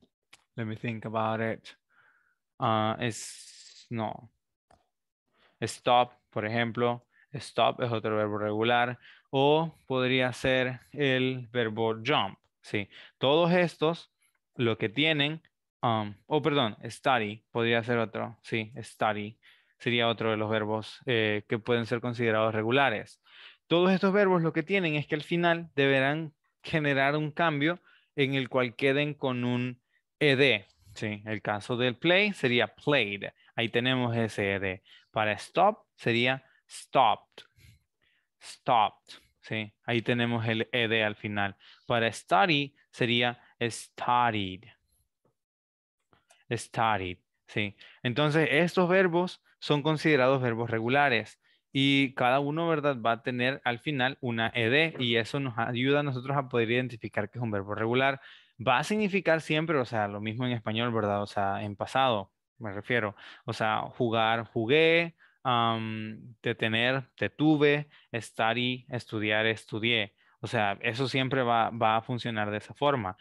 let me think about it, ah, es, no, stop, por ejemplo, stop es otro verbo regular, o podría ser el verbo jump, ¿sí? Todos estos lo que tienen, um, oh, perdón, study, podría ser otro, sí, study sería otro de los verbos eh, que pueden ser considerados regulares. Todos estos verbos lo que tienen es que al final deberán generar un cambio en el cual queden con un ed. Sí, el caso del play sería played. Ahí tenemos ese ed. Para stop sería stopped. Stopped. Sí, ahí tenemos el ed al final. Para study sería studied. Studied. Sí. Entonces, estos verbos son considerados verbos regulares y cada uno, ¿verdad?, va a tener al final una ED y eso nos ayuda a nosotros a poder identificar que es un verbo regular. Va a significar siempre, o sea, lo mismo en español, ¿verdad? O sea, en pasado, me refiero. O sea, jugar, jugué, te detener, detuve, y estudiar, estudié. O sea, eso siempre va a funcionar de esa forma.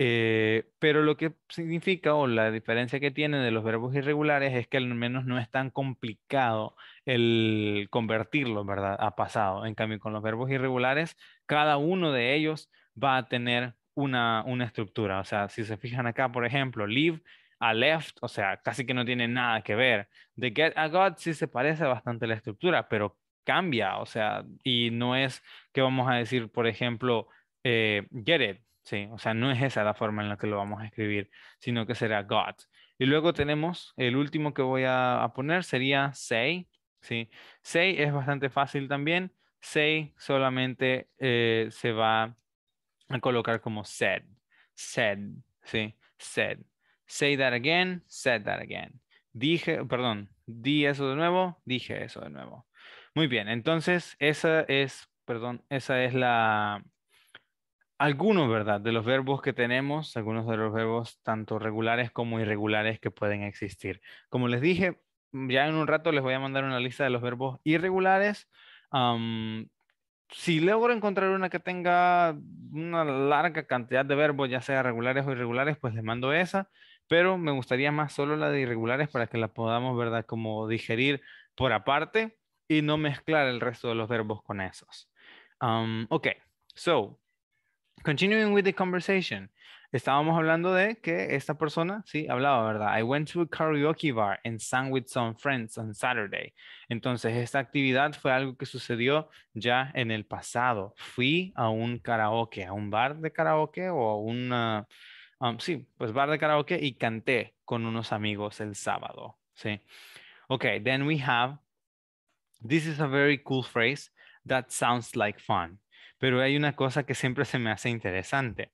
Eh, pero lo que significa o la diferencia que tiene de los verbos irregulares es que al menos no es tan complicado el convertirlo, ¿verdad? A pasado. En cambio, con los verbos irregulares, cada uno de ellos va a tener una, estructura. O sea, si se fijan acá, por ejemplo, leave a left, o sea, casi que no tiene nada que ver. The get a got sí se parece bastante la estructura, pero cambia, o sea, y no es que vamos a decir, por ejemplo, eh, get it, ¿sí? O sea, no es esa la forma en la que lo vamos a escribir, sino que será God. Y luego tenemos, el último que voy a, poner sería say, ¿sí? Say es bastante fácil también. Say solamente eh, se va a colocar como said, said, ¿sí? Said. Say that again, said that again. Dije, perdón, di eso de nuevo, dije eso de nuevo. Muy bien, entonces esa es, perdón, esa es la, algunos, ¿verdad? De los verbos que tenemos, algunos de los verbos tanto regulares como irregulares que pueden existir. Como les dije, ya en un rato les voy a mandar una lista de los verbos irregulares. si logro encontrar una que tenga una larga cantidad de verbos, ya sea regulares o irregulares, pues les mando esa, pero me gustaría más solo la de irregulares para que la podamos, ¿verdad? Como digerir por aparte y no mezclar el resto de los verbos con esos. ok, so Continuing with the conversation. Estábamos hablando de que esta persona, sí, hablaba, ¿verdad? I went to a karaoke bar and sang with some friends on Saturday. Entonces, esta actividad fue algo que sucedió ya en el pasado. Fui a un karaoke, a un bar de karaoke o a un um, sí, pues bar de karaoke y canté con unos amigos el sábado, sí. Okay, then we have, this is a very cool phrase that sounds like fun pero hay una cosa que siempre se me hace interesante.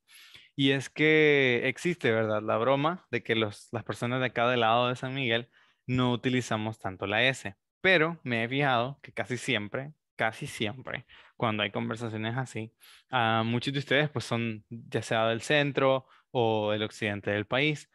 Y es que existe, ¿verdad? La broma de que las personas de cada lado de San Miguel no utilizamos tanto la S. Pero me he fijado que casi siempre, casi siempre, cuando hay conversaciones así, ah, muchos de ustedes pues son ya sea del centro o del occidente del país,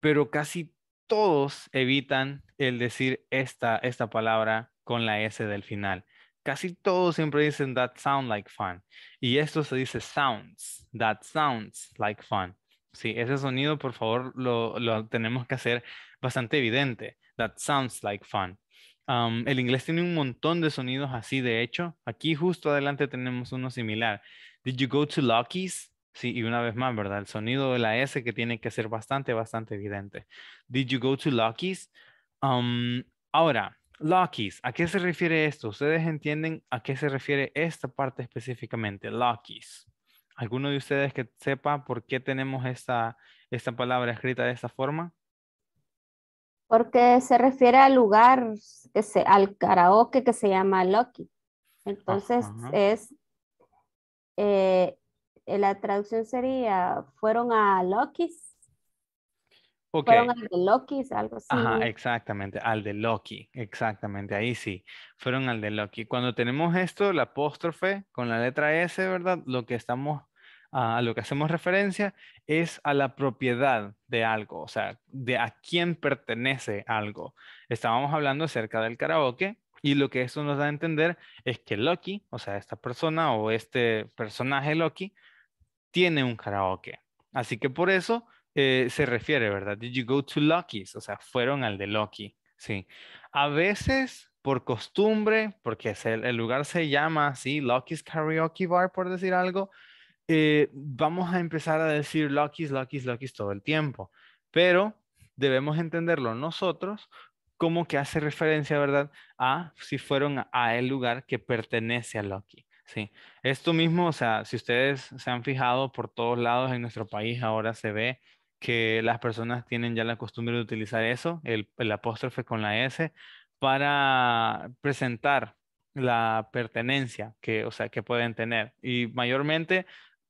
pero casi todos evitan el decir esta, esta palabra con la S del final casi todos siempre dicen that sound like fun. Y esto se dice sounds, that sounds like fun. Sí, ese sonido, por favor, lo, tenemos que hacer bastante evidente. That sounds like fun. Um, el inglés tiene un montón de sonidos así, de hecho. Aquí justo adelante tenemos uno similar. Did you go to Lucky's? Sí, y una vez más, ¿verdad? El sonido de la S que tiene que ser bastante, bastante evidente. Did you go to Lucky's? Um, ahora, Lockies, ¿a qué se refiere esto? ¿Ustedes entienden a qué se refiere esta parte específicamente? Lockies. ¿Alguno de ustedes que sepa por qué tenemos esta, palabra escrita de esta forma? Porque se refiere al lugar, que al karaoke que se llama Loki. Entonces es, eh, eh, la traducción sería, fueron a Lockies. Fueron al de Loki, algo así. Ajá, exactamente, al de Loki, exactamente, ahí sí, fueron al de Loki. Cuando tenemos esto, la apóstrofe con la letra S, ¿verdad? Lo que estamos, a lo que hacemos referencia es a la propiedad de algo, o sea, de a quién pertenece algo. Estábamos hablando acerca del karaoke, y lo que eso nos da a entender es que Loki, o sea, esta persona o este personaje Loki, tiene un karaoke. Así que por eso eh, se refiere, ¿verdad? Did you go to Lucky's? O sea, fueron al de Lucky, sí. A veces, por costumbre, porque el, el lugar se llama así, Lucky's Karaoke Bar, por decir algo, eh, vamos a empezar a decir Lucky's, Lucky's, Lucky's todo el tiempo. Pero debemos entenderlo nosotros como que hace referencia, ¿verdad? A si fueron a, a el lugar que pertenece a Lucky. Sí, esto mismo, o sea, si ustedes se han fijado por todos lados en nuestro país, ahora se ve que las personas tienen ya la costumbre de utilizar eso, el, apóstrofe con la S, para presentar la pertenencia que, o sea, que pueden tener. Y mayormente,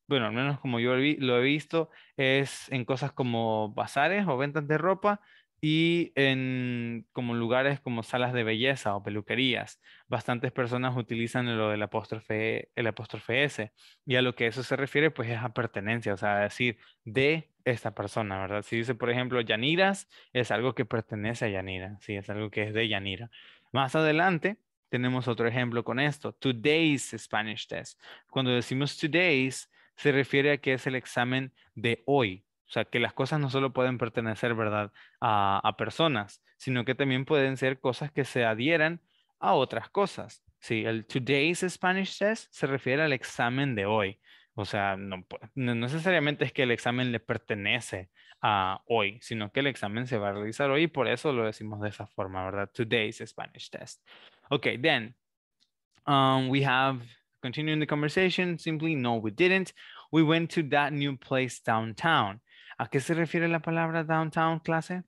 bueno, al menos como yo lo he visto, es en cosas como bazares o ventas de ropa y en como lugares como salas de belleza o peluquerías. Bastantes personas utilizan lo del apóstrofe, el apóstrofe S. Y a lo que eso se refiere, pues es a pertenencia, o sea, decir de esta persona, ¿verdad? Si dice, por ejemplo, Yaniras, es algo que pertenece a Yanira, sí, es algo que es de Yanira. Más adelante tenemos otro ejemplo con esto, today's Spanish test. Cuando decimos today's, se refiere a que es el examen de hoy, o sea, que las cosas no solo pueden pertenecer, ¿verdad?, a, a personas, sino que también pueden ser cosas que se adhieran a otras cosas. Sí, el today's Spanish test se refiere al examen de hoy. O sea, no, necesariamente es que el examen le pertenece a hoy, sino que el examen se va a realizar hoy y por eso lo decimos de esa forma, ¿verdad? Today's Spanish test. Ok, then um, we have, continuing the conversation, simply no, we didn't. We went to that new place downtown. ¿A qué se refiere la palabra downtown, clase?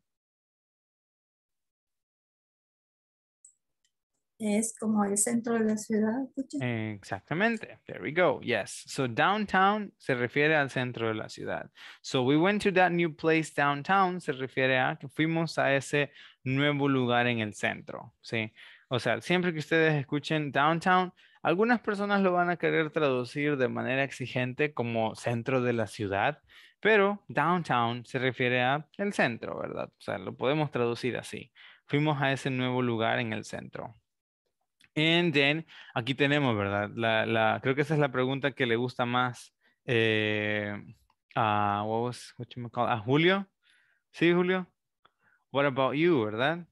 es como el centro de la ciudad. Exactamente. There we go. Yes. So downtown se refiere al centro de la ciudad. So we went to that new place downtown se refiere a que fuimos a ese nuevo lugar en el centro. Sí. O sea, siempre que ustedes escuchen downtown, algunas personas lo van a querer traducir de manera exigente como centro de la ciudad, pero downtown se refiere a el centro, ¿verdad? O sea, lo podemos traducir así. Fuimos a ese nuevo lugar en el centro. And then, aquí tenemos, ¿verdad? La, la, creo que esa es la pregunta que le gusta más eh, a, a Julio. Sí, Julio. What about you, verdad?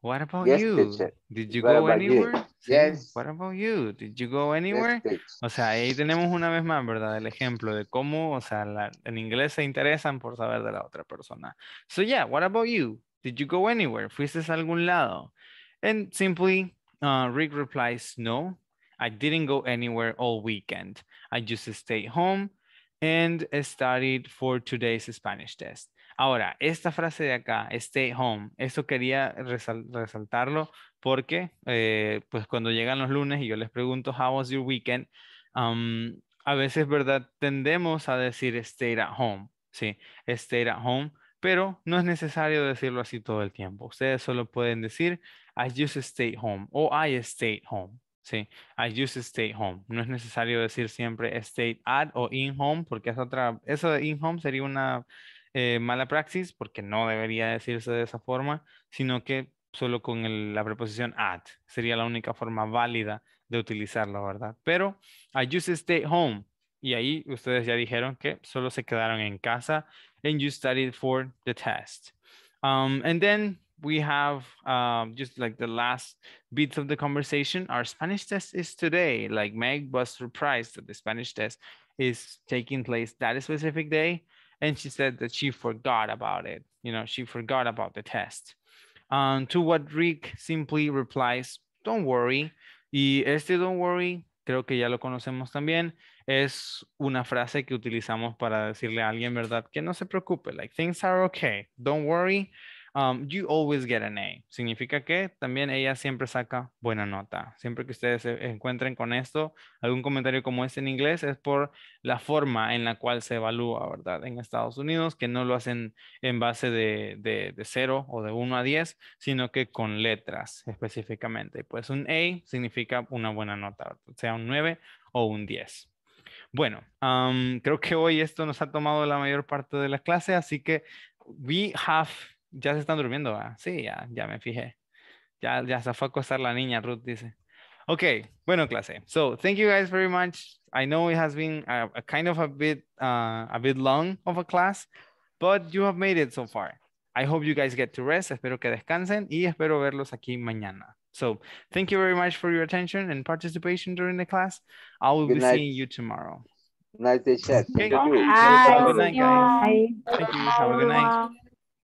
What about you? Did you go anywhere? Yes. What about you? Did you go anywhere? o sea, ahí tenemos una vez más, ¿verdad? El ejemplo de cómo, o sea, en inglés se interesan por saber de la otra persona. So yeah, what about you? Did you go anywhere? ¿Fuiste a algún lado? And simply, uh, Rick replies, no, I didn't go anywhere all weekend. I just stayed home and studied for today's Spanish test. Ahora, esta frase de acá, stay home, eso quería resaltarlo porque eh, pues cuando llegan los lunes y yo les pregunto, how was your weekend? Um, a veces, ¿verdad? Tendemos a decir stay at home, ¿sí? Stay at home, pero no es necesario decirlo así todo el tiempo. Ustedes solo pueden decir I just stay home o I stay home. Sí, I just stay home. No es necesario decir siempre stay at o in home porque es otra, eso de in home sería una eh, mala praxis porque no debería decirse de esa forma, sino que solo con la preposición at sería la única forma válida de utilizarlo. ¿verdad? Pero I just stay home y ahí ustedes ya dijeron que solo se quedaron en casa and you studied for the test. Um, and then we have um, just like the last bits of the conversation. Our Spanish test is today. Like Meg was surprised that the Spanish test is taking place that specific day. And she said that she forgot about it. You know, she forgot about the test. Um, to what Rick simply replies, don't worry. Y este don't worry, creo que ya lo conocemos también, es una frase que utilizamos para decirle a alguien, ¿verdad? Que no se preocupe, like things are okay, don't worry. Um, you always get an A. Significa que también ella siempre saca buena nota. Siempre que ustedes se encuentren con esto, algún comentario como este en inglés es por la forma en la cual se evalúa, ¿verdad? En Estados Unidos, que no lo hacen en base de, de, 0 o de 1 a 10, sino que con letras específicamente. Pues un A significa una buena nota, sea un 9 o un 10. Bueno, um, creo que hoy esto nos ha tomado la mayor parte de la clase, así que we have ya se están durmiendo, ah, Sí, ya, ya me fijé. Ya, ya se fue a acostar la niña, Ruth dice. Okay, bueno, clase. So thank you guys very much. I know it has been a, kind of a bit, uh, a bit long of a class, but you have made it so far. I hope you guys get to rest. Espero que descansen y espero verlos aquí mañana. So thank you very much for your attention and participation during the class. I will be seeing you tomorrow. Nice day, Good night, guys. Thank you. Have a good night.